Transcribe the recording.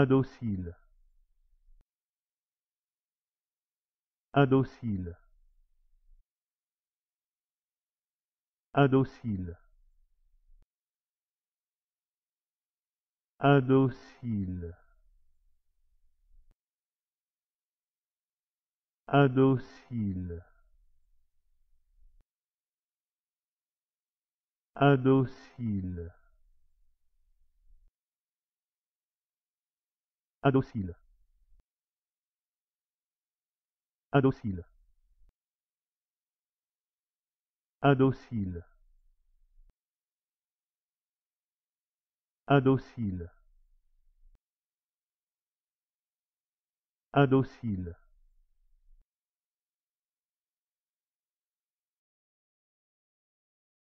Adocile adocile adocile Adocile Adocile Adocile adocile Adocile Adocile Adocile indocile